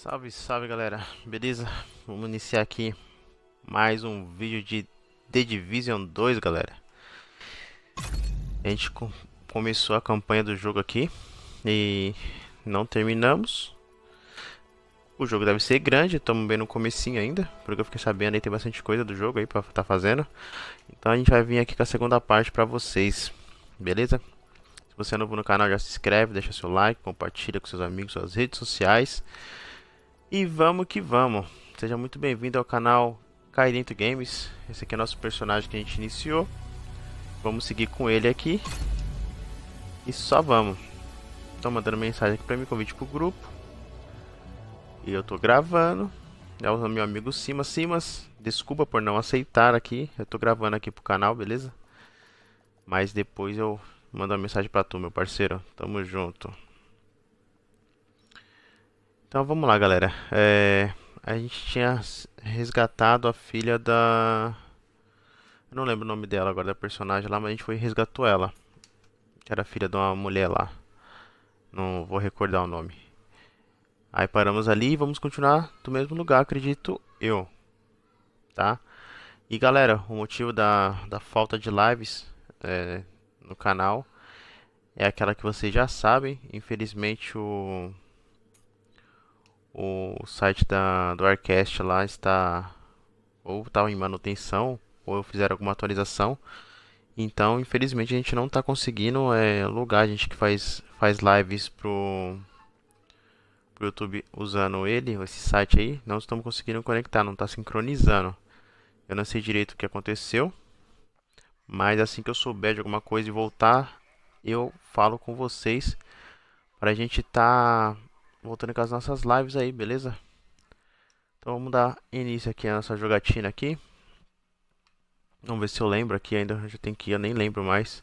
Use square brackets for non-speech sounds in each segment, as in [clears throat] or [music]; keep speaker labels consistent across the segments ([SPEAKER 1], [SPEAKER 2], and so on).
[SPEAKER 1] Salve, salve galera, beleza? Vamos iniciar aqui mais um vídeo de The Division 2, galera. A gente com começou a campanha do jogo aqui e não terminamos. O jogo deve ser grande, estamos bem no comecinho ainda, porque eu fiquei sabendo aí tem bastante coisa do jogo aí para tá fazendo. Então a gente vai vir aqui com a segunda parte para vocês, beleza? Se você é novo no canal, já se inscreve, deixa seu like, compartilha com seus amigos, suas redes sociais. E vamos que vamos. Seja muito bem-vindo ao canal Cai Dentro Games. Esse aqui é o nosso personagem que a gente iniciou. Vamos seguir com ele aqui. E só vamos. Estão mandando mensagem aqui pra mim, convite pro grupo. E eu tô gravando. É o meu amigo Simas. Simas, desculpa por não aceitar aqui. Eu tô gravando aqui pro canal, beleza? Mas depois eu mando uma mensagem pra tu, meu parceiro. Tamo junto. Então vamos lá, galera. É, a gente tinha resgatado a filha da... Eu não lembro o nome dela agora, da personagem lá, mas a gente foi e resgatou ela. Que era filha de uma mulher lá. Não vou recordar o nome. Aí paramos ali e vamos continuar do mesmo lugar, acredito eu. Tá? E galera, o motivo da, da falta de lives é, no canal é aquela que vocês já sabem. Infelizmente o o site da, do Arcast lá está ou estava tá em manutenção ou fizeram alguma atualização. Então, infelizmente, a gente não está conseguindo é, lugar. A gente que faz, faz lives pro, pro YouTube usando ele, esse site aí, não estamos conseguindo conectar, não está sincronizando. Eu não sei direito o que aconteceu, mas assim que eu souber de alguma coisa e voltar, eu falo com vocês para a gente estar tá voltando com as nossas lives aí, beleza? Então vamos dar início aqui à nossa jogatina aqui. Vamos ver se eu lembro aqui ainda, já tem que ir, eu nem lembro mais.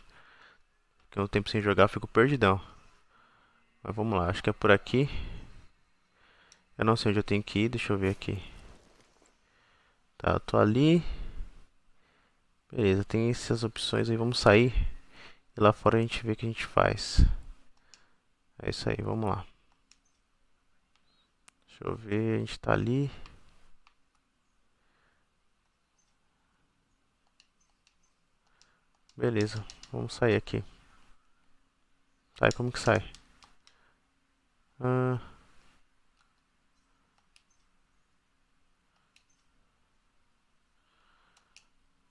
[SPEAKER 1] Porque um tempo sem jogar fico perdidão. Mas vamos lá, acho que é por aqui. Eu não sei onde eu tenho que ir, deixa eu ver aqui. Tá, eu tô ali. Beleza, tem essas opções aí, vamos sair. E lá fora a gente vê o que a gente faz. É isso aí, vamos lá. Deixa eu ver, a gente tá ali. Beleza, vamos sair aqui. Sai, como que sai? Ah...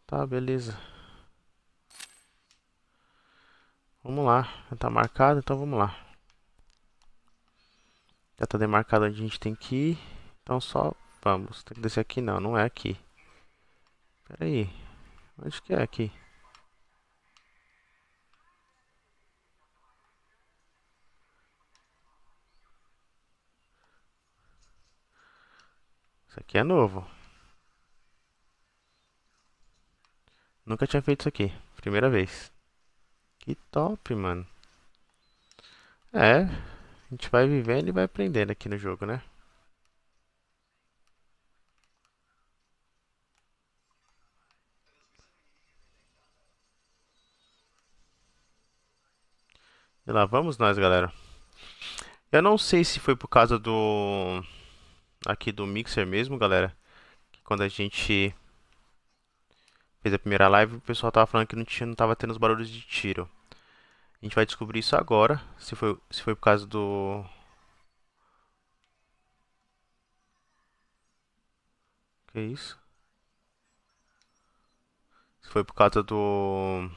[SPEAKER 1] Tá, beleza. Vamos lá, tá marcado, então vamos lá. Já está demarcado onde a gente tem que ir. Então só vamos. Tem que descer aqui não, não é aqui. Pera aí. Onde que é aqui? Isso aqui é novo. Nunca tinha feito isso aqui. Primeira vez. Que top, mano. É, a gente vai vivendo e vai aprendendo aqui no jogo, né? E lá vamos nós, galera. Eu não sei se foi por causa do... Aqui do mixer mesmo, galera. Que quando a gente fez a primeira live, o pessoal tava falando que não, tinha, não tava tendo os barulhos de tiro. A gente vai descobrir isso agora, se foi, se foi por causa do... Que isso? Se foi por causa do...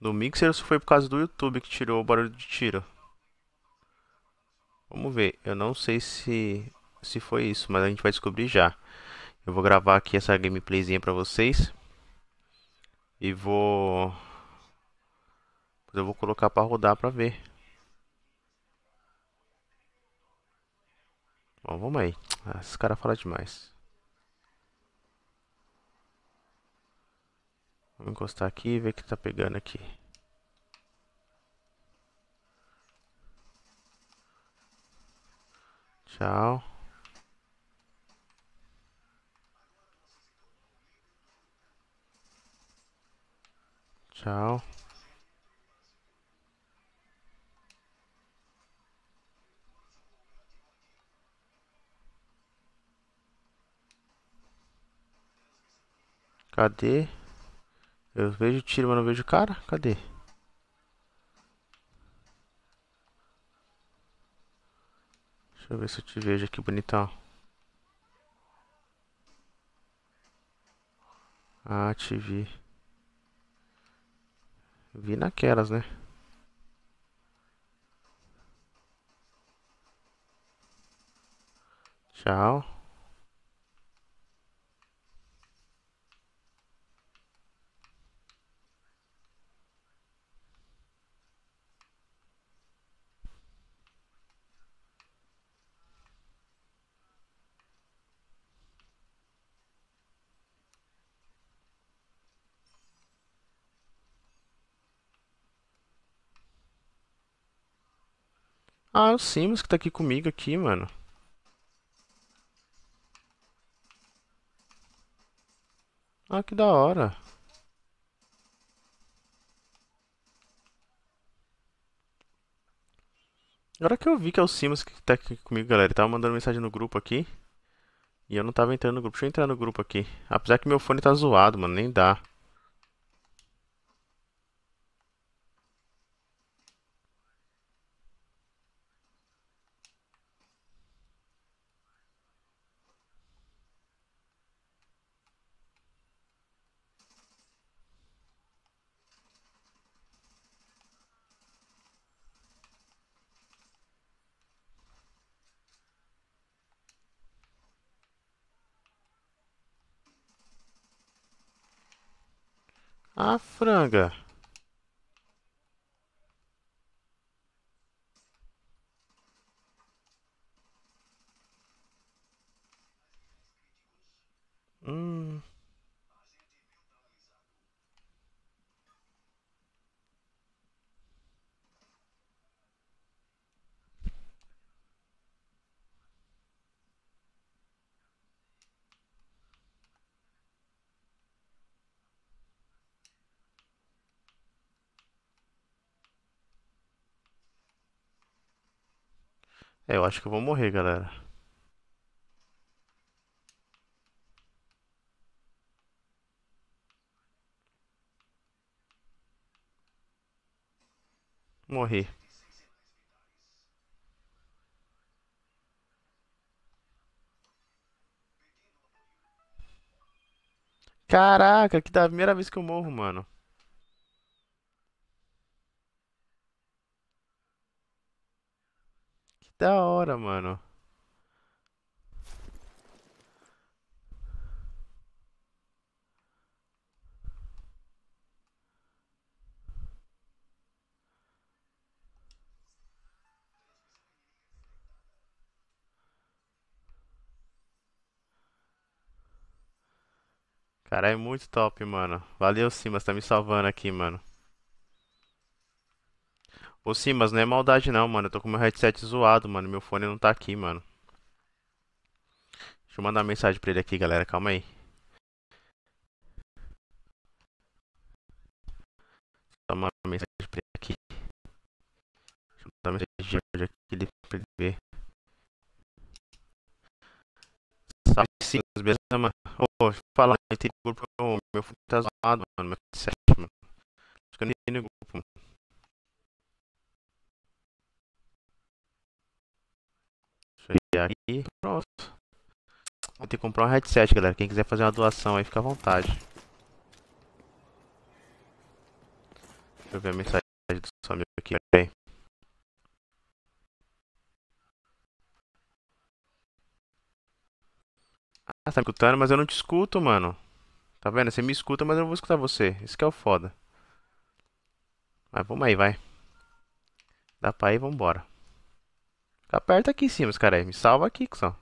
[SPEAKER 1] Do mixer ou se foi por causa do YouTube que tirou o barulho de tiro. Vamos ver. Eu não sei se, se foi isso, mas a gente vai descobrir já. Eu vou gravar aqui essa gameplayzinha pra vocês. E vou... Mas eu vou colocar para rodar para ver. Bom, vamos aí. Ah, esse cara fala demais. Vou encostar aqui e ver o que tá pegando aqui. Tchau. Tchau. Cadê? Eu vejo tiro, mas não vejo cara. Cadê? Deixa eu ver se eu te vejo aqui, bonitão. Ah, te vi. Vi naquelas, né? Tchau. Ah, o Simas que tá aqui comigo aqui, mano. Ah, que da hora. Agora que eu vi que é o Simas que tá aqui comigo, galera. Ele tava mandando mensagem no grupo aqui. E eu não tava entrando no grupo. Deixa eu entrar no grupo aqui. Apesar que meu fone tá zoado, mano. Nem dá. A franga. É, eu acho que eu vou morrer, galera. Morri. Caraca, que da primeira vez que eu morro, mano. da hora, mano. Cara, é muito top, mano. Valeu sim, mas tá me salvando aqui, mano. Pô, sim, mas não é maldade não, mano. Eu tô com meu headset zoado, mano. Meu fone não tá aqui, mano. Deixa eu mandar uma mensagem pra ele aqui, galera. Calma aí.
[SPEAKER 2] mandar uma mensagem pra ele aqui. Deixa eu mandar uma mensagem pra ele pra ele ver.
[SPEAKER 1] Salve sim, beleza, mano? Ô, oh, fala, Meu fone tá zoado,
[SPEAKER 2] mano. Meu headset, mano. Acho que eu nem entrei no grupo, mano. aqui, pronto.
[SPEAKER 1] Vou ter que comprar um headset, galera. Quem quiser fazer uma doação aí, fica à vontade. Deixa eu ver a mensagem do seu amigo aqui, peraí. Ah, tá me escutando, mas eu não te escuto, mano. Tá vendo? Você me escuta, mas eu não vou escutar você. Isso que é o foda. Mas vamos aí, vai. Dá pra ir, vambora. Aperta aqui em cima, os caras. Me salva aqui, só.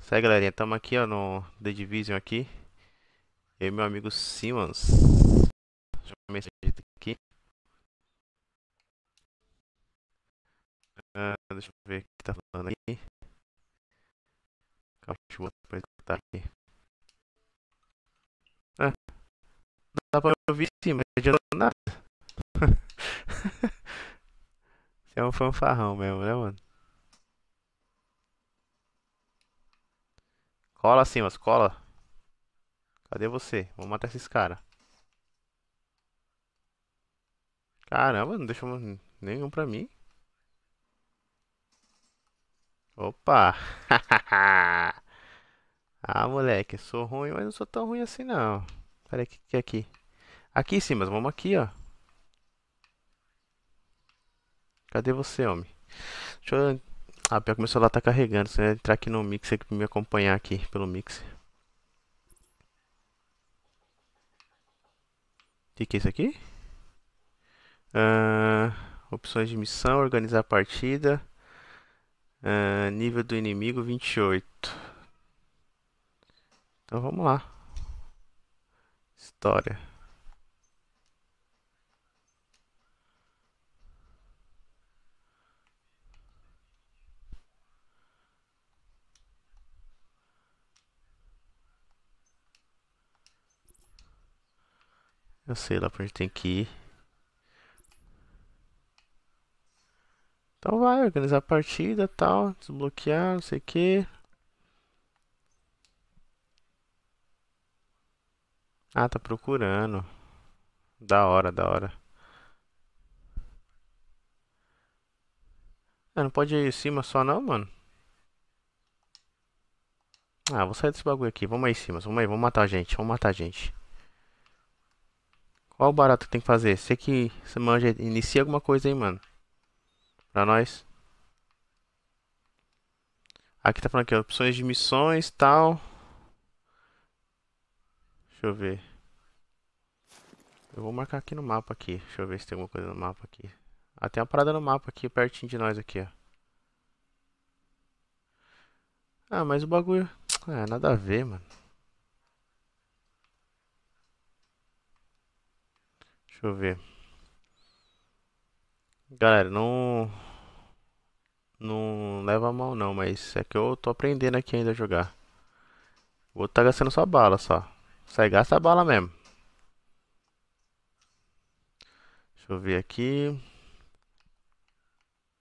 [SPEAKER 1] Sai, galerinha. Tamo aqui, ó, no The Division aqui. Eu e meu amigo Simons. Deixa eu
[SPEAKER 2] aqui. Ah, deixa eu ver o que tá falando aqui. Calma, deixa eu botar aqui. Ah, dá pra ouvir sim, mas não adianta nada.
[SPEAKER 1] [laughs] Você é um fanfarrão mesmo, né, mano? Cola assim, mas cola. Cadê você? Vou matar esses caras. Caramba, não deixou nenhum pra mim. Opa! [laughs] ah, moleque, eu sou ruim, mas não sou tão ruim assim, não. Peraí, o que é aqui? Aqui sim, mas vamos aqui, ó. Cadê você, homem? Deixa eu... Ah, pior que meu celular tá carregando. Você vai entrar aqui no Mixer pra me acompanhar aqui pelo Mixer. O que, que é isso aqui? Uh, opções de missão, organizar a partida. Uh, nível do inimigo 28. Então vamos lá. História. Eu sei lá pra onde tem que ir. Então vai, organizar a partida tal, desbloquear, não sei o que. Ah, tá procurando. Da hora, da hora. Ah, não pode ir em cima só não, mano? Ah, vou sair desse bagulho aqui. Vamos aí em cima, vamos aí, vamos matar a gente, vamos matar a gente. Qual o barato que tem que fazer? Você que você manja, inicia alguma coisa aí, mano. Pra nós. Aqui tá falando aqui, opções de missões, tal. Deixa eu ver. Eu vou marcar aqui no mapa aqui. Deixa eu ver se tem alguma coisa no mapa aqui. Ah, tem uma parada no mapa aqui, pertinho de nós aqui, ó. Ah, mas o bagulho... Ah, [tsk] nada a ver, mano. Deixa eu ver. Galera, não... Não leva a mal não, mas é que eu tô aprendendo aqui ainda a jogar. O outro tá gastando só bala só. Sai, gasta a bala mesmo. Deixa eu ver aqui.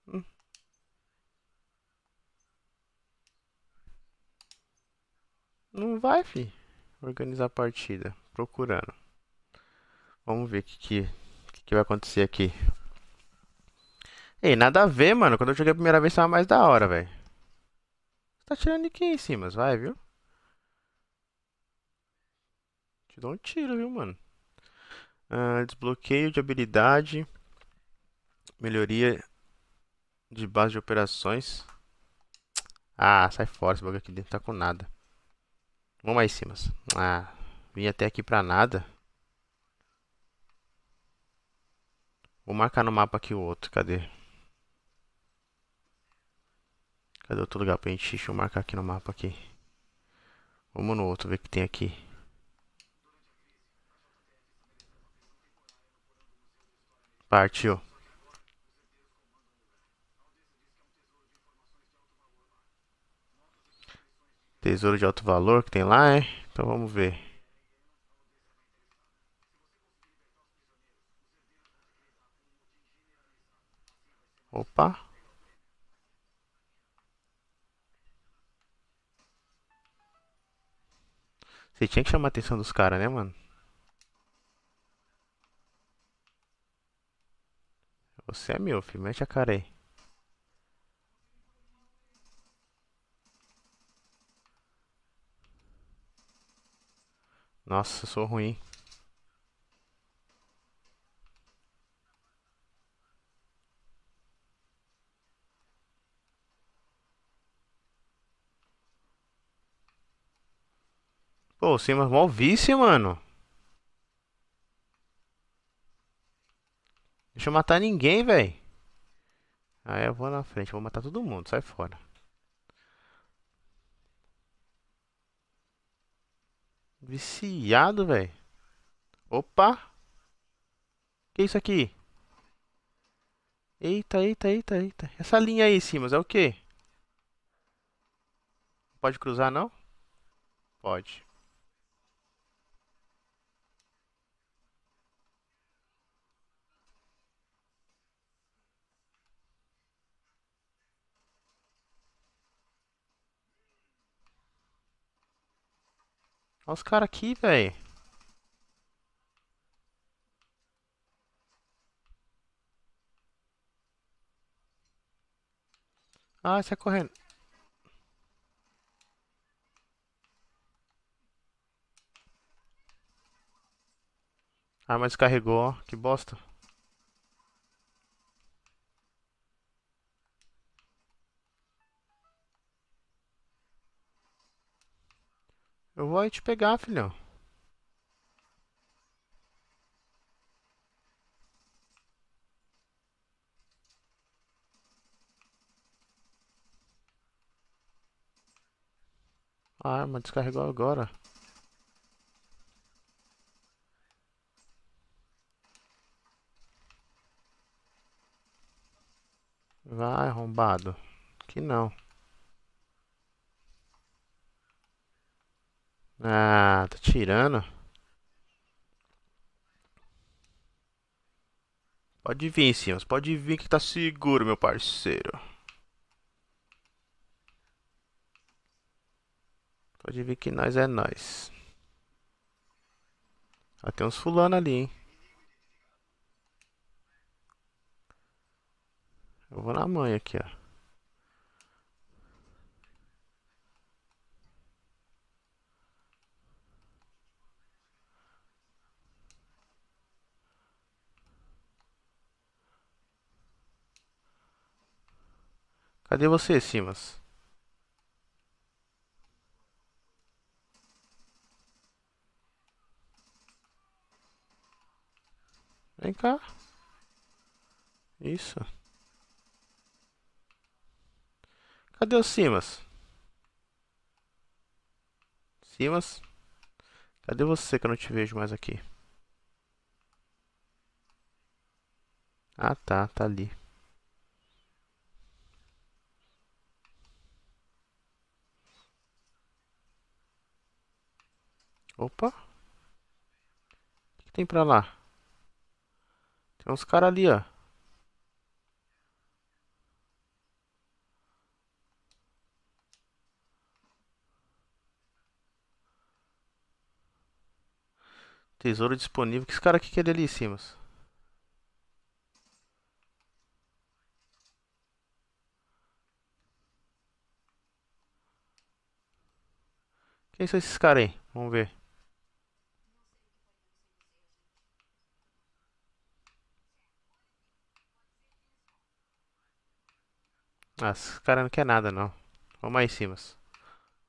[SPEAKER 1] Hum. Não vai, fi. Organizar a partida. Procurando. Vamos ver o que, que, que, vai acontecer aqui. Ei, nada a ver, mano. Quando eu joguei a primeira vez, tava mais da hora, velho. Você tá tirando de quem em cima? Vai, viu? Te dou um tiro, viu, mano? Uh, desbloqueio de habilidade. Melhoria de base de operações. Ah, sai fora. Esse bagulho aqui dentro tá com nada. Vamos mais em cima. Ah, vim até aqui pra nada. Vou marcar no mapa aqui o outro. Cadê? Cadê outro lugar pra gente? Deixa eu marcar aqui no mapa aqui. Vamos no outro, ver o que tem aqui. Partiu. Tesouro de alto valor que tem lá, é? Então vamos ver. Opa. Você tinha que chamar a atenção dos caras, né, mano? Você é meu, filho. Mete a cara aí. Nossa, eu sou ruim. Pô, o Simas é mó vice, mano. Deixa eu matar ninguém, velho. Aí eu vou na frente, vou matar todo mundo, sai fora. Viciado, velho. Opa! Que isso aqui? Eita, eita, eita, eita. Essa linha aí, Simas, é o quê? Pode cruzar, não? Pode. Olha os caras aqui, velho. Ah, sai correndo. Ah, mas carregou, ó. Que bosta. vai te pegar, filhão. A arma descarregou agora. Vai, arrombado. Que não. Ah, tá tirando. Pode vir, Simas. Pode vir que tá seguro, meu parceiro. Pode vir que nós é nós. Ah, tem uns fulano ali, hein. Eu vou na mãe aqui, ó. Cadê você, Simas? Vem cá. Isso. Cadê o Simas? Simas? Cadê você que eu não te vejo mais aqui? Ah, tá, tá ali. Opa. O que tem pra lá? Tem uns caras ali, ó. Tesouro disponível. que esse cara aqui quer é ali em cima? Quem são esses caras aí? Vamos ver. Ah, o cara não quer nada, não. Vamos aí, Simas.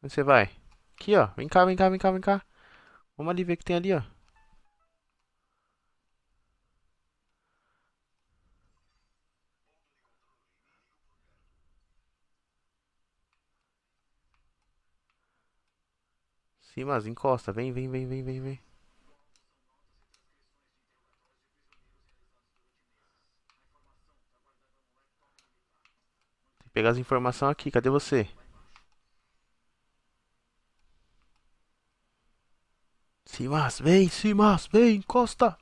[SPEAKER 1] Onde você vai? Aqui, ó. Vem cá, vem cá, vem cá, vem cá. Vamos ali ver o que tem ali, ó. Simas, encosta. Vem, vem, vem, vem, vem, vem. pegar as informações aqui. Cadê você?
[SPEAKER 2] Simas, vem, Simas, vem, encosta.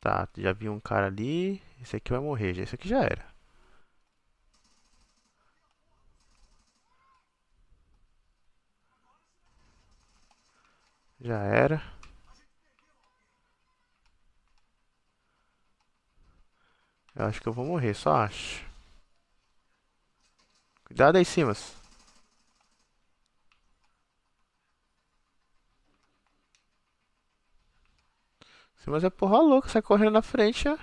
[SPEAKER 1] Tá, já vi um cara ali. Esse aqui vai morrer, já. Esse aqui já era. Já era. Eu acho que eu vou morrer, só acho. Cuidado aí, Simas. Simas é porra louca, sai correndo na frente, ó.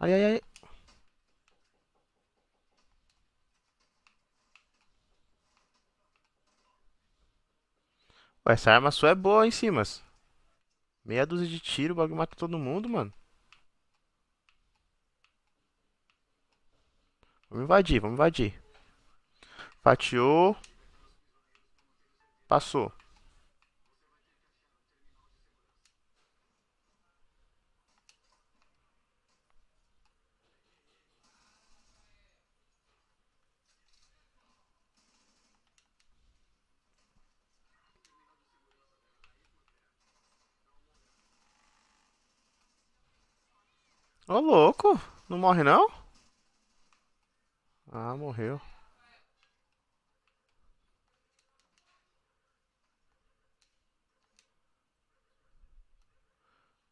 [SPEAKER 1] Ai, ai, ai. essa arma sua é boa, hein, Simas? Meia dúzia de tiro, o bagulho mata todo mundo, mano. Vamos invadir, vamos invadir. Fatiou. Passou. Ô, louco. Não morre, não? Ah, morreu.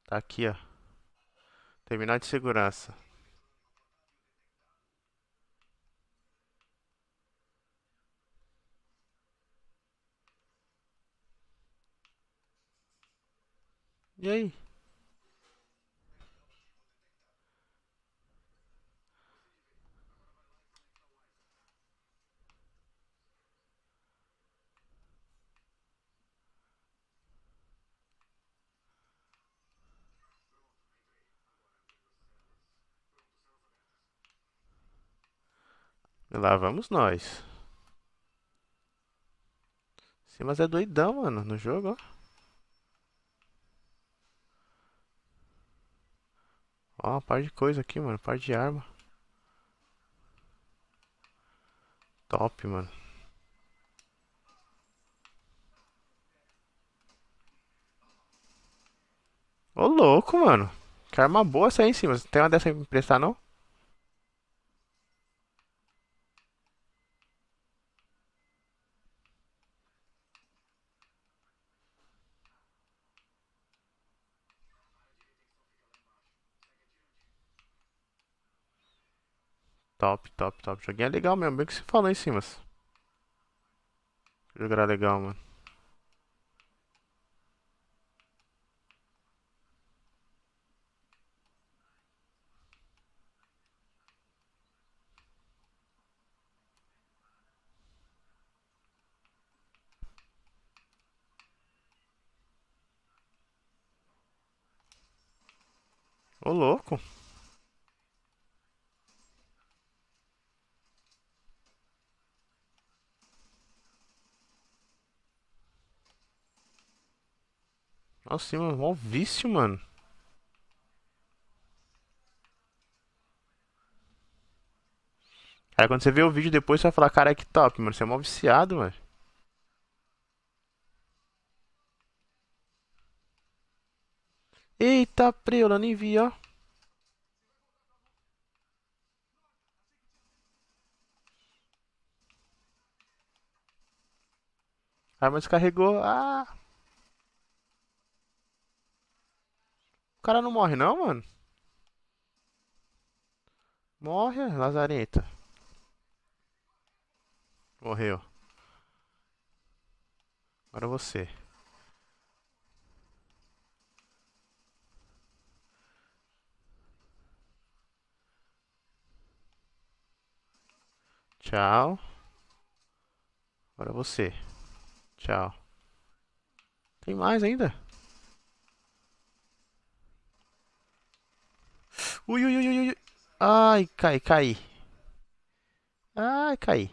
[SPEAKER 1] Tá aqui, ó. Terminal de segurança. E aí? Lá vamos nós. Sim, mas é doidão, mano, no jogo, ó. Ó, uma par de coisa aqui, mano. Par de arma. Top, mano. Ô, louco, mano. Que arma boa essa aí em cima. Tem uma dessa aí pra me emprestar, não? Top, top, top. Joguinho é legal mesmo, bem que você falou em cima. Jogar legal, mano. Ô louco. Nossa, mano, mó vício, mano. Aí quando você vê o vídeo depois, você vai falar, cara, que top, mano. Você é mó viciado, mano. Eita, preula, nem vi, ó. Ah, mas carregou, Ah! cara não morre não, mano? Morre, lazareta. Morreu. Agora você. Tchau. Agora você. Tchau. Tem mais ainda? Ui, ui, ui, ui. Ai, cai,
[SPEAKER 2] cai. Ai, cai.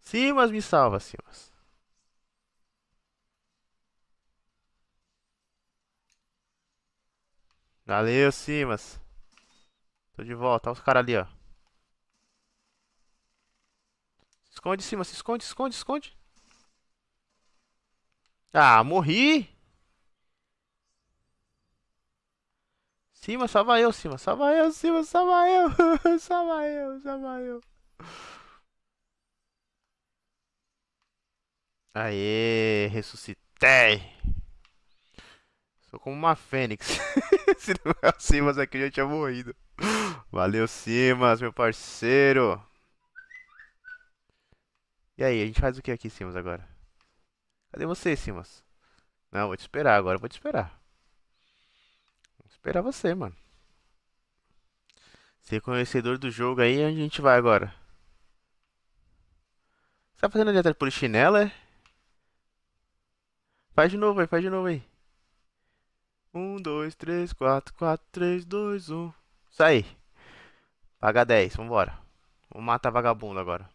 [SPEAKER 1] Simas, me salva, Simas. Valeu, Simas. Tô de volta. Olha os caras ali, ó. Se esconde em cima, se esconde, esconde, esconde. Ah, morri! Cima, salva eu, cima, salva eu, cima, salva eu, [laughs] salva eu, salva eu. Aê, ressuscitei. Sou como uma fênix. [laughs] Se não é o Simas aqui, eu já tinha morrido. Valeu, Simas, meu parceiro. E aí, a gente faz o que aqui, Simas, agora? Cadê você, Simas? Não, vou te esperar agora, vou te esperar. Vou esperar você, mano. Ser conhecedor do jogo aí, é onde a gente vai agora? Você tá fazendo a dieta por chinela, é? Faz de novo aí, faz de novo aí. Um, dois, três,
[SPEAKER 2] quatro, quatro, três, dois, um.
[SPEAKER 1] Sai. Paga 10, vambora. Vou matar vagabundo agora.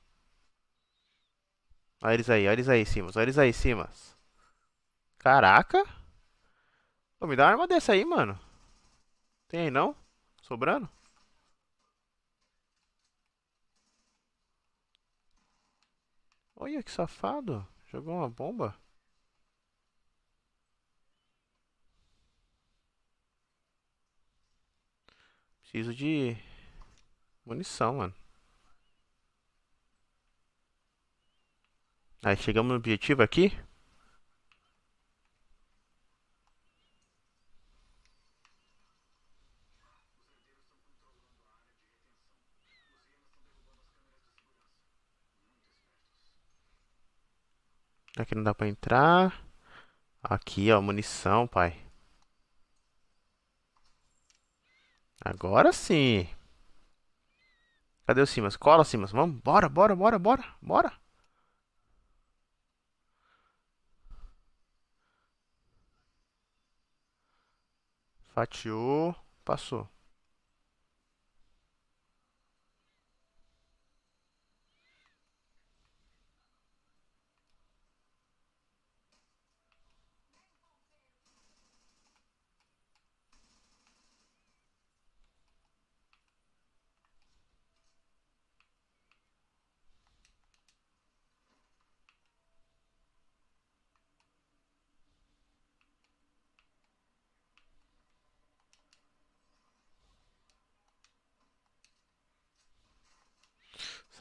[SPEAKER 1] Olha eles aí, olha eles aí, Simas. Olha eles aí, Simas. Caraca. Pô, me dá uma arma dessa aí, mano. Tem aí não? Sobrando? Olha que safado. Jogou uma bomba. Preciso de Munição, mano. Aí, chegamos no objetivo aqui. Aqui não dá pra entrar. Aqui, ó, munição, pai. Agora sim. Cadê o Simas? Cola, Simas. Vamos, bora, bora, bora, bora, bora. Fatiou, passou.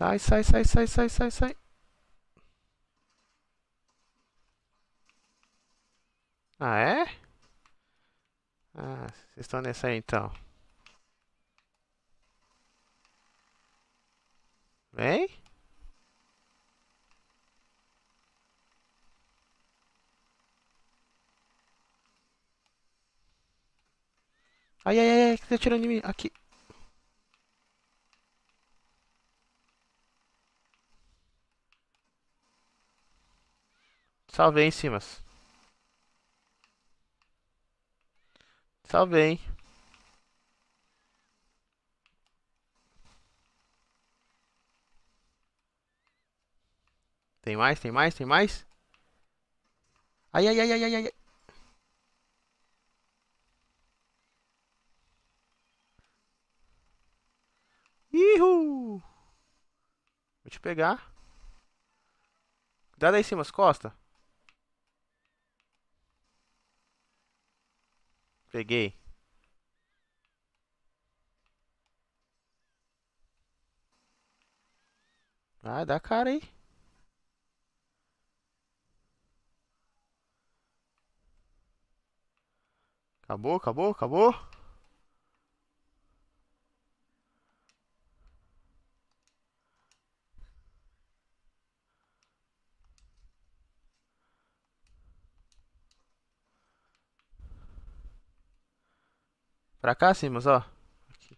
[SPEAKER 2] Sai, sai, sai, sai, sai, sai, sai.
[SPEAKER 1] Ah, é? Ah, vocês estão nessa aí então. Vem?
[SPEAKER 2] Ai, ai, ai, que tá tirando de mim? Aqui.
[SPEAKER 1] Salvei, Simas. Salvei. Tem mais, tem mais, tem mais?
[SPEAKER 2] Ai, ai, ai, ai, ai, ai. Ihu!
[SPEAKER 1] Vou te pegar. Cuidado aí em costa. Peguei. ah dá cara aí. Acabou, acabou, acabou. Pra cá, Simas, ó. Aqui.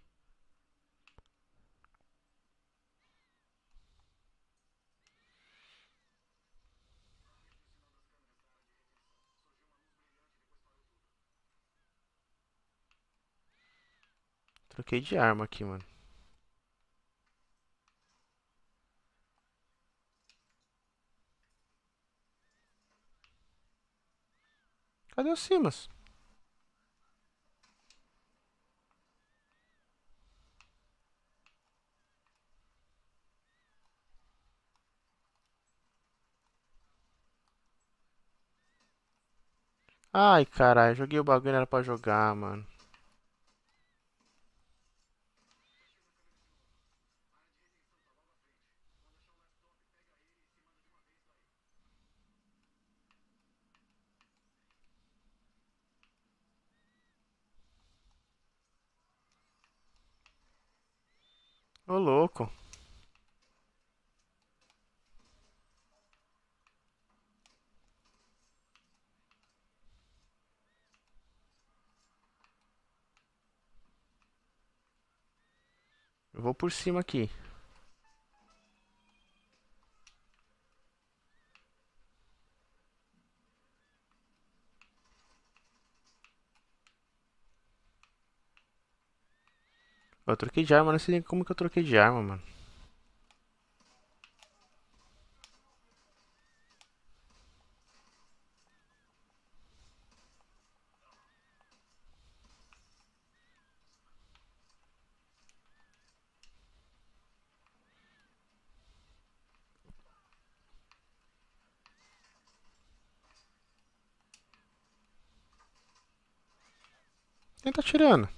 [SPEAKER 1] Troquei de arma aqui, mano.
[SPEAKER 2] Cadê o Simas?
[SPEAKER 1] Ai, caralho, joguei o bagulho, era pra jogar, mano. Ô, louco. vou por cima aqui. Eu troquei de arma, não sei nem como que eu troquei de arma, mano. tá tirando?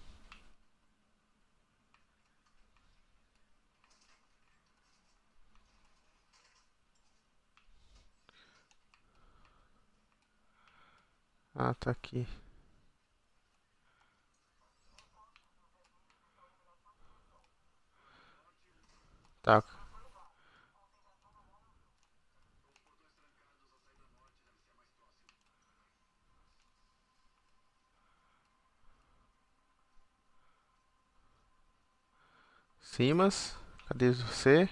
[SPEAKER 1] Ah, tá aqui. tá Simas, cadê você?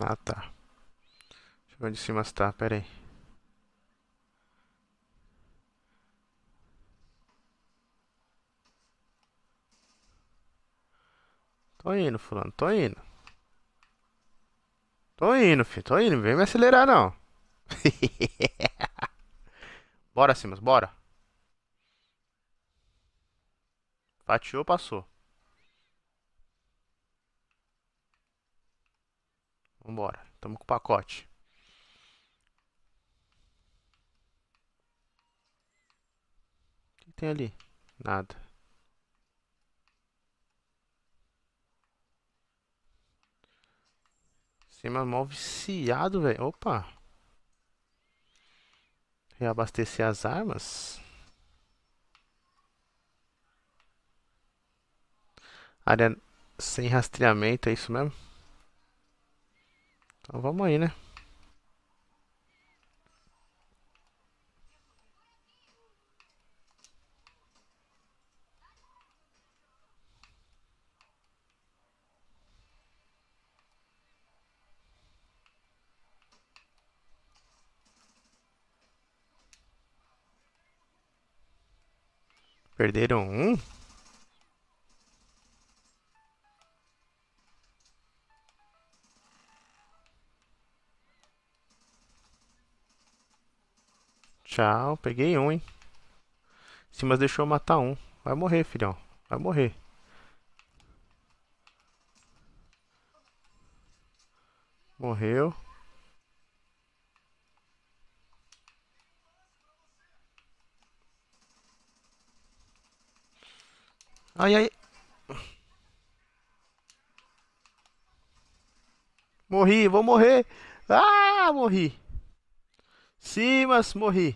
[SPEAKER 1] Ah, tá. Deixa eu ver onde Simas tá, pera aí. Tô indo, fulano, tô indo. Tô indo, filho, tô indo. Vem me acelerar, não. [laughs] bora, Simas, bora. Fatiou, passou. Vambora, tamo com o pacote. O que tem ali? Nada. cima, mal viciado, velho. Opa. Reabastecer as armas. Área sem rastreamento, é isso mesmo? Então vamos aí, né? Perderam um? Tchau, peguei um, hein? Simas deixou eu matar um. Vai morrer, filhão. Vai morrer. Morreu.
[SPEAKER 2] Ai, ai. Morri, vou morrer. Ah, morri. Simas, morri.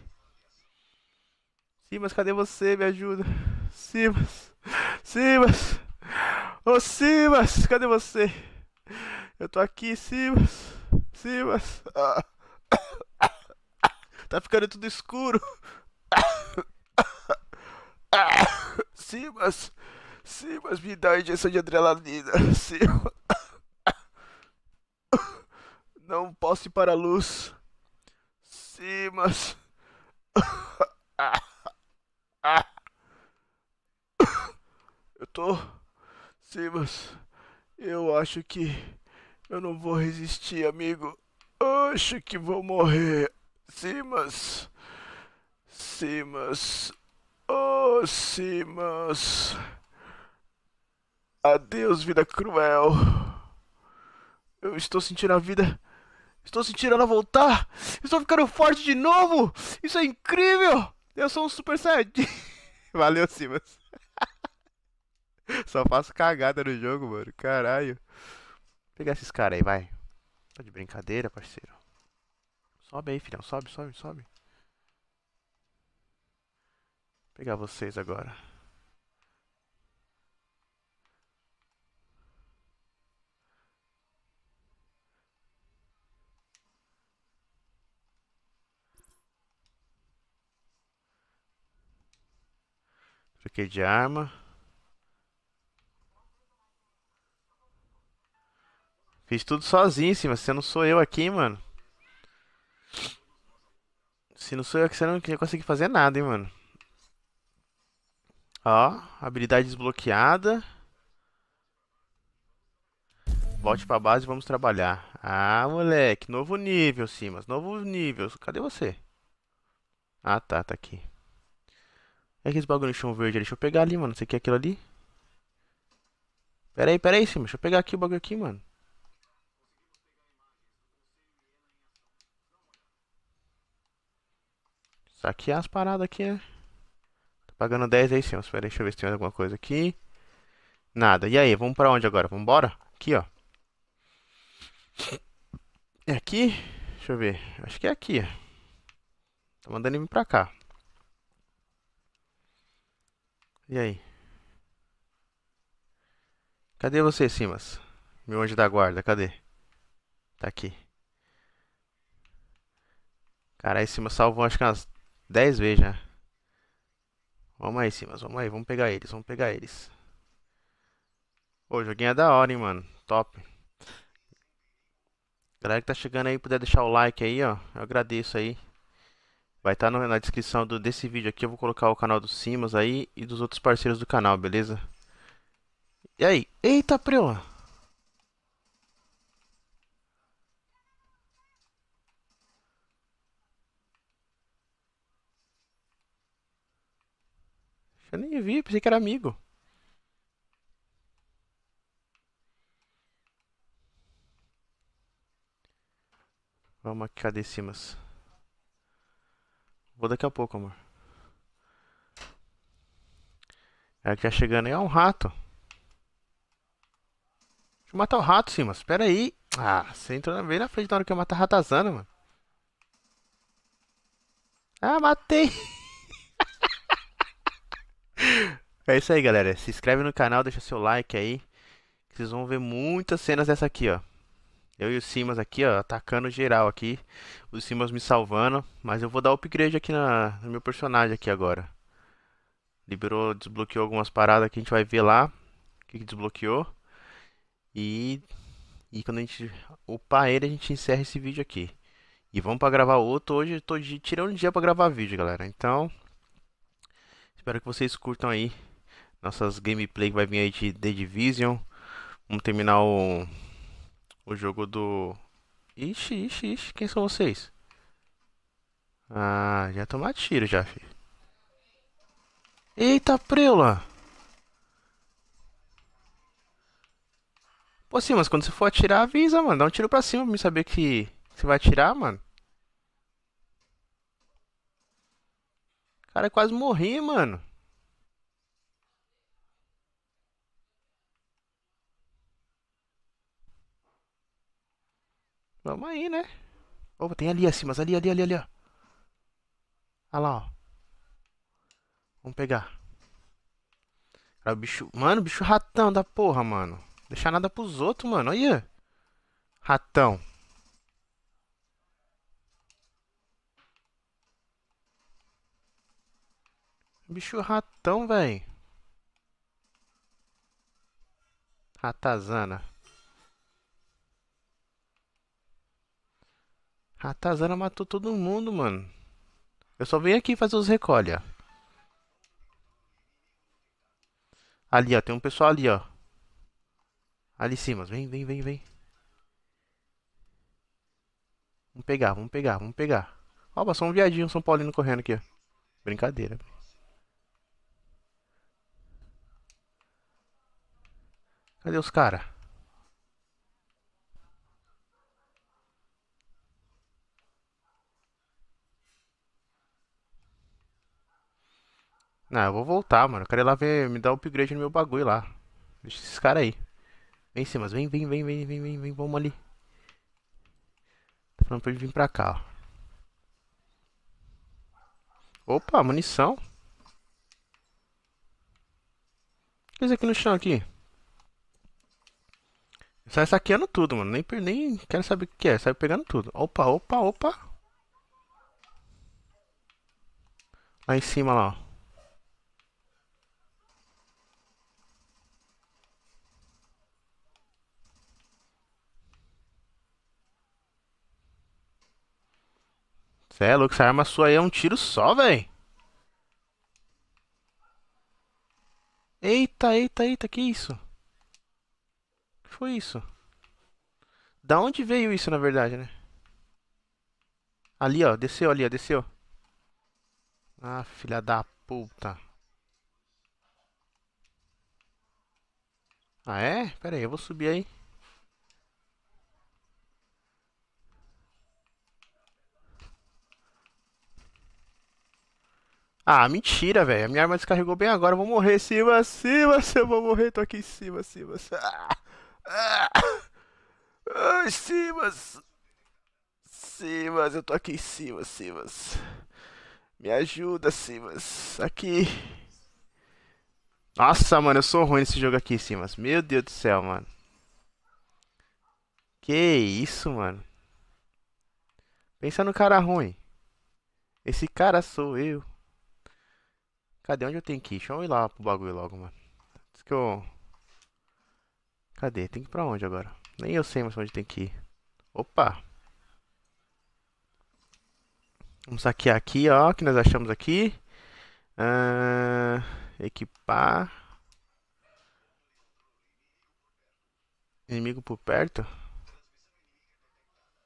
[SPEAKER 2] Simas, cadê você? Me ajuda. Simas. Simas. Ô, oh, Simas, cadê você? Eu tô aqui, Simas. Simas. [coughs] Tá ficando tudo escuro. Ah. [coughs] Simas. Sim, mas me dá a injeção de adrenalina. Sim. Não posso ir para a luz. Sim, mas. Eu tô. Sim, mas. Eu acho que. Eu não vou resistir, amigo. Acho que vou morrer. Simas. Simas. Oh, Simas. Adeus, vida cruel. Eu estou sentindo a vida. Estou sentindo ela voltar. Estou ficando forte de novo. Isso é incrível. Eu sou um super saiyajin. [laughs] Valeu, Simas. [laughs] Só faço cagada no jogo, mano. Caralho. Vou
[SPEAKER 1] pegar esses caras aí, vai. Tá de brincadeira, parceiro. Sobe aí, filhão. Sobe,
[SPEAKER 2] sobe, sobe. Vou
[SPEAKER 1] pegar vocês agora. Troquei é de arma. Fiz tudo sozinho sim, mas Se não sou eu aqui, mano. Se não sou eu aqui, você não ia conseguir fazer nada, hein, mano. Ó, habilidade desbloqueada. Volte pra base e vamos trabalhar. Ah, moleque. Novo nível, Simas. Novo nível. Cadê você? Ah, tá. Tá aqui. É aqueles bagulho de chão verde ali. Deixa eu pegar ali, mano. Você quer aquilo ali? Pera aí, pera aí, sim. Deixa eu pegar aqui o bagulho aqui, mano. Saquear é as paradas aqui, né? Tô pagando 10 aí, sim. Espera aí, deixa eu ver se tem alguma coisa aqui. Nada. E aí, vamos pra onde agora? Vamos embora? Aqui, ó. É aqui? Deixa eu ver. Acho que é aqui. Tá mandando ele vir pra cá. E aí? Cadê você, Simas? Meu anjo da guarda, cadê? Tá aqui. Caralho, Simas salvou acho que umas 10 vezes já. Vamos aí, Simas, vamos aí, vamos pegar eles, vamos pegar eles. Pô, o joguinho é da hora, hein, mano. Top. Galera que tá chegando aí, puder deixar o like aí, ó. Eu agradeço aí. Vai estar tá na descrição do, desse vídeo aqui, eu vou colocar o canal do Simas aí e dos outros parceiros do canal, beleza? E aí? Eita, preula!
[SPEAKER 2] Eu nem vi, pensei que era amigo.
[SPEAKER 1] Vamos aqui, cadê Simas? Vou daqui a pouco, amor. É que tá chegando aí. É um rato. Deixa eu matar o rato, sim, mas Espera aí. Ah, você entrou bem na frente na hora que eu matar a ratazana, mano. Ah, matei. [laughs] é isso aí, galera. Se inscreve no canal, deixa seu like aí. vocês vão ver muitas cenas dessa aqui, ó. Eu e o Simas aqui, ó, atacando geral aqui. O Simas me salvando. Mas eu vou dar upgrade aqui na, no meu personagem aqui agora. Liberou, desbloqueou algumas paradas que a gente vai ver lá. O que, que desbloqueou. E, e quando a gente upar ele, a gente encerra esse vídeo aqui. E vamos para gravar outro. Hoje eu tô de, tirando um dia para gravar vídeo, galera. Então, espero que vocês curtam aí. Nossas gameplay que vai vir aí de The Division. Vamos terminar o o jogo do. Ixi, ixi, ixi, quem são vocês? Ah, já tomar tiro já, fi. Eita, preula! Pô, sim, mas quando você for atirar, avisa, mano. Dá um tiro pra cima pra me saber que você vai atirar, mano. Cara, quase morri, mano.
[SPEAKER 2] Vamos aí, né? Opa, tem ali assim, mas ali, ali, ali, ali, ó.
[SPEAKER 1] Olha lá, ó. Vamos pegar. Cara, o bicho... Mano, bicho ratão da porra, mano. Deixar nada pros outros, mano. Olha. Ratão. Bicho ratão, velho. Ratazana. A Tazana matou todo mundo, mano. Eu só venho aqui fazer os recolha. Ali, ó. Tem um pessoal ali, ó. Ali em cima. Vem, vem, vem, vem. Vamos pegar, vamos pegar, vamos pegar. Ó, passou um viadinho São Paulino correndo aqui, ó. Brincadeira. Cadê os caras? Ah, eu vou voltar, mano. Eu quero ir lá ver, me dar upgrade no meu bagulho lá. Deixa esses caras aí. Vem, cima Vem, vem, vem, vem, vem, vem, vem. Vamos ali. Tá falando pra ele vir pra cá, ó. Opa, munição. O que é isso aqui no chão aqui? Sai saqueando tudo, mano. Nem, nem quero saber o que é. Sai pegando tudo. Opa, opa, opa. Lá em cima, lá, ó. Cê é louco, essa arma sua aí é um tiro só, véi. Eita, eita, eita, que isso? que foi isso? Da onde veio isso, na verdade, né? Ali, ó, desceu ali, ó, desceu. Ah, filha da puta. Ah, é? Pera aí, eu vou subir aí.
[SPEAKER 2] Ah, mentira, velho. A minha arma descarregou bem agora. Eu vou morrer. Cima, cima, [laughs] eu vou morrer. Tô aqui em cima, cima. Ah, ah, cima. Cima, eu tô aqui em cima, cima. Me ajuda, cima. Aqui.
[SPEAKER 1] Nossa, mano, eu sou ruim nesse jogo aqui, cima. Meu Deus do céu, mano. Que isso, mano. Pensa no cara ruim. Esse cara sou eu. Cadê? Onde eu tenho que ir? Deixa eu ir lá pro bagulho logo, mano. Diz que eu... Cadê? Tem que ir pra onde agora? Nem eu sei mais onde tem que ir. Opa! Vamos saquear aqui, ó. O que nós achamos aqui. equipar. Inimigo por perto.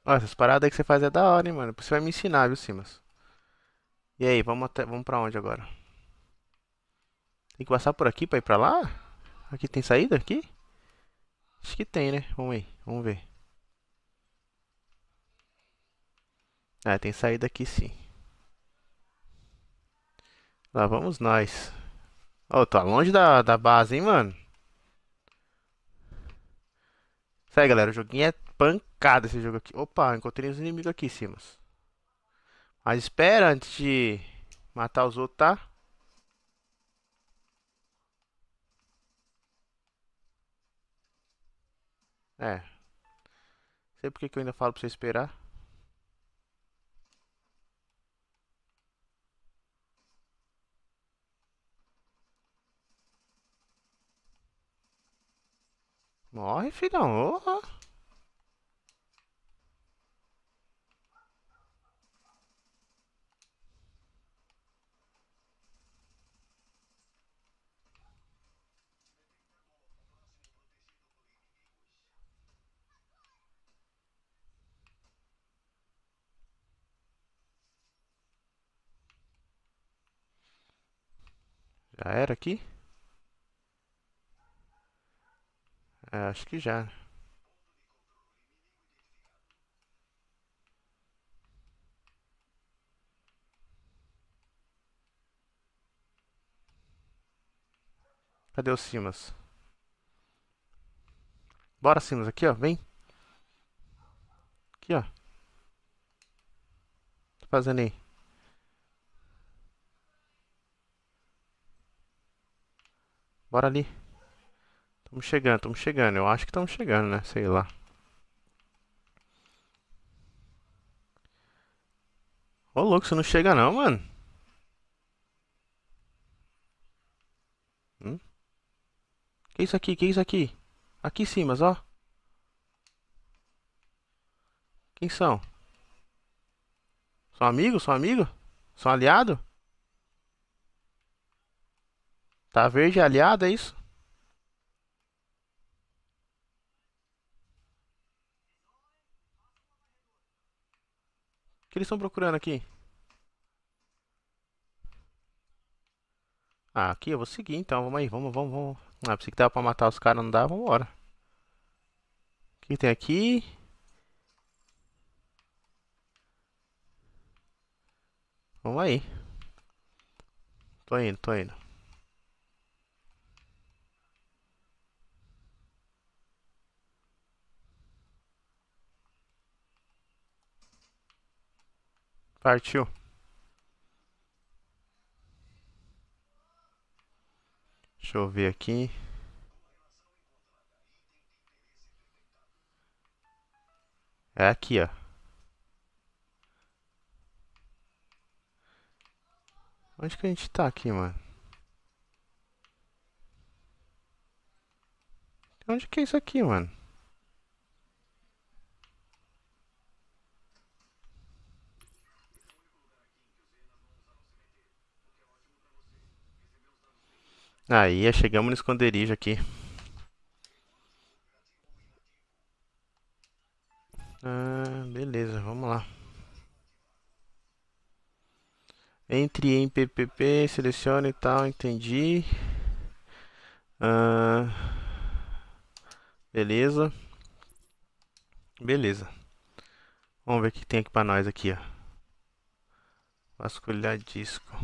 [SPEAKER 1] Ó, essas paradas aí que você faz é da hora, hein, mano. Você vai me ensinar, viu, Simas? E aí, vamos, até, vamos pra onde agora? Tem que passar por aqui pra ir pra lá? Aqui tem saída? Aqui? Acho que tem, né? Vamos aí, vamos ver. Ah, tem saída aqui sim. Lá vamos nós. Ó, oh, tá longe da, da base, hein, mano? Sai, galera. O joguinho é pancada esse jogo aqui. Opa, encontrei os inimigos aqui, cima. Mas espera antes de matar os outros, tá? É. Sei por que eu ainda falo pra você esperar. Morre, filhão. Oh. Já era aqui? É, acho que já. Cadê o Simas? Bora, Simas, aqui, ó. Vem. Aqui, ó. Tá fazendo aí? Bora ali. Estamos chegando, estamos chegando. Eu acho que estamos chegando, né? Sei lá. Ô, louco, você não chega não, mano. Hum? Que isso aqui? Que isso aqui? Aqui em cima, ó. Quem são? São amigos? São amigos? São aliado? Tá verde aliado, é isso? O que eles estão procurando aqui? Ah, aqui eu vou seguir então. Vamos aí, vamos, vamos, vamos. Ah, pensei que dava pra matar os caras, não dá, vambora. O que tem aqui? Vamos aí. Tô indo, tô indo. Partiu. Deixa eu ver aqui. É aqui, ó. Onde que a gente tá aqui, mano? Onde que é isso aqui, mano? Aí, é, chegamos no esconderijo aqui. Ah, beleza, vamos lá. Entre em PPP, selecione e tal, entendi. Ah, beleza. Beleza. Vamos ver o que tem aqui pra nós aqui, ó. Vasculhar disco.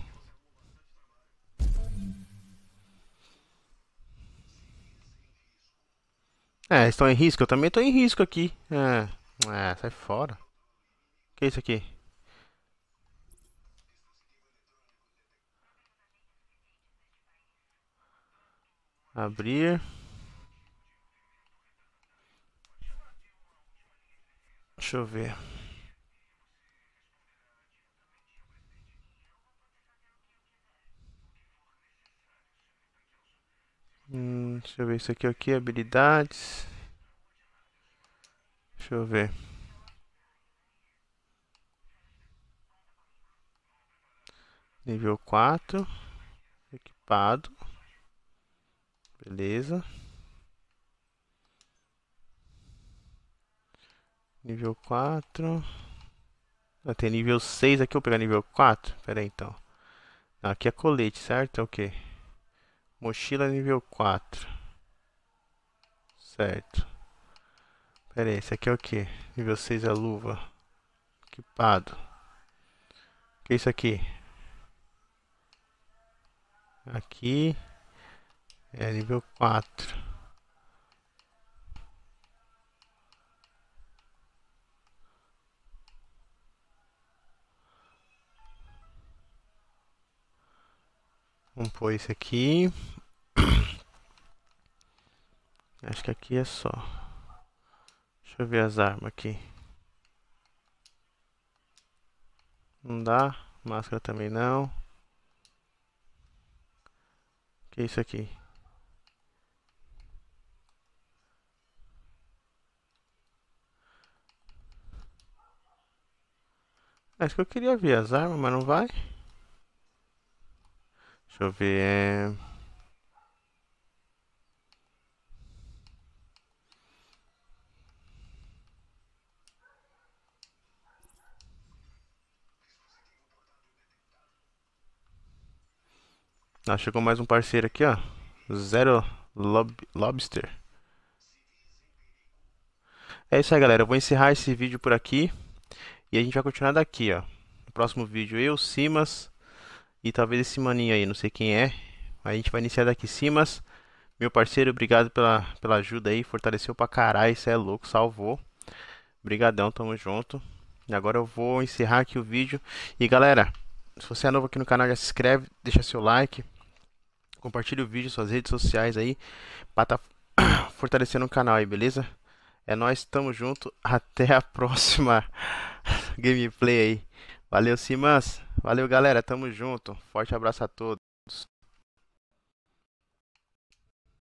[SPEAKER 1] É, estão em risco. Eu também estou em risco aqui. É, é sai fora. O que é isso aqui? Abrir. Deixa eu ver. Hum, deixa eu ver isso aqui, aqui, é habilidades. Deixa eu ver. Nível 4. Equipado. Beleza. Nível
[SPEAKER 2] 4.
[SPEAKER 1] Ah, tem nível 6 aqui. Eu vou pegar nível 4. Pera aí, então. Aqui é colete, certo? É o que? Mochila nível 4. Certo. Pera aí, esse aqui é o que? Nível 6 é luva. Equipado. O que é isso aqui? Aqui. É nível 4. Vamos pôr isso aqui. [clears throat] Acho que aqui é só. Deixa eu ver as armas aqui. Não dá. Máscara também não. O que é isso aqui? Acho que eu queria ver as armas, mas não vai. Deixa eu ver. É... Ah, chegou mais um parceiro aqui, ó. Zero Lob Lobster. É isso aí, galera. Eu vou encerrar esse vídeo por aqui. E a gente vai continuar daqui, ó. No próximo vídeo, eu, Simas e talvez esse maninho aí, não sei quem é. A gente vai iniciar daqui cima. Meu parceiro, obrigado pela, pela ajuda aí. Fortaleceu pra caralho, isso é louco, salvou. Obrigadão, tamo junto. E agora eu vou encerrar aqui o vídeo. E galera, se você é novo aqui no canal, já se inscreve, deixa seu like. Compartilha o vídeo, suas redes sociais aí. Pra tá [coughs] fortalecendo o canal aí, beleza? É nóis, tamo junto. Até a próxima [laughs] gameplay aí. Valeu, Simas! Valeu, galera. Tamo junto. Forte abraço a todos.